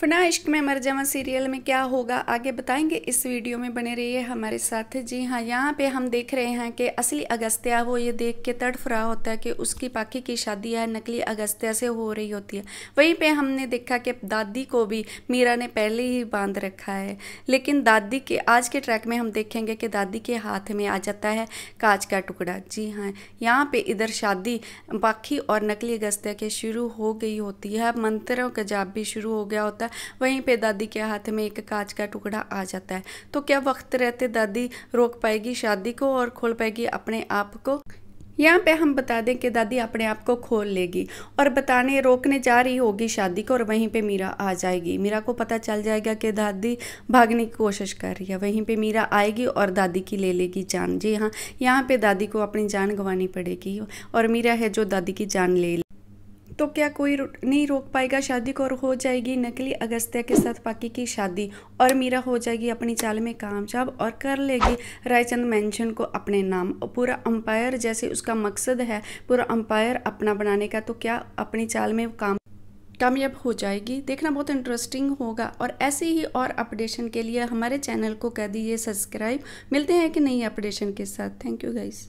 फना इश्क में मर जावा सीरियल में क्या होगा आगे बताएंगे इस वीडियो में बने रहिए हमारे साथ जी हाँ यहाँ पे हम देख रहे हैं कि असली अगस्त्या वो ये देख के तड़फ रहा होता है कि उसकी पाखी की शादी है नकली अगस्त्या से हो रही होती है वहीं पे हमने देखा कि दादी को भी मीरा ने पहले ही बांध रखा है लेकिन दादी के आज के ट्रैक में हम देखेंगे कि दादी के हाथ में आ जाता है कांच का टुकड़ा जी हाँ यहाँ पर इधर शादी पाखी और नकली अगस्त्या के शुरू हो गई होती है मंत्रों का जाप भी शुरू हो गया होता है है वहीं पे दादी के हाथ में एक कांच का टुकड़ा आ जाता है तो क्या वक्त रहते दादी रोक पाएगी शादी को और खोल पाएगी अपने आप को यहाँ पे हम बता दें कि दादी अपने आप को खोल लेगी और बताने रोकने जा रही होगी शादी को और वहीं पे मीरा आ जाएगी मीरा को पता चल जाएगा कि दादी भागने की कोशिश कर रही है वहीं पे मीरा आएगी और दादी की ले लेगी जान जी हाँ यहाँ पे दादी को अपनी जान गंवानी पड़ेगी और मीरा है जो दादी की जान ले तो क्या कोई नहीं रोक पाएगा शादी को और हो जाएगी नकली अगस्त्या के साथ पाकि की शादी और मीरा हो जाएगी अपनी चाल में कामयाब और कर लेगी रायचंद मैंशन को अपने नाम पूरा अंपायर जैसे उसका मकसद है पूरा अंपायर अपना बनाने का तो क्या अपनी चाल में काम कामयाब हो जाएगी देखना बहुत इंटरेस्टिंग होगा और ऐसे ही और अपडेशन के लिए हमारे चैनल को कर दीजिए सब्सक्राइब मिलते हैं कि नई अपडेशन के साथ थैंक यू गाइज़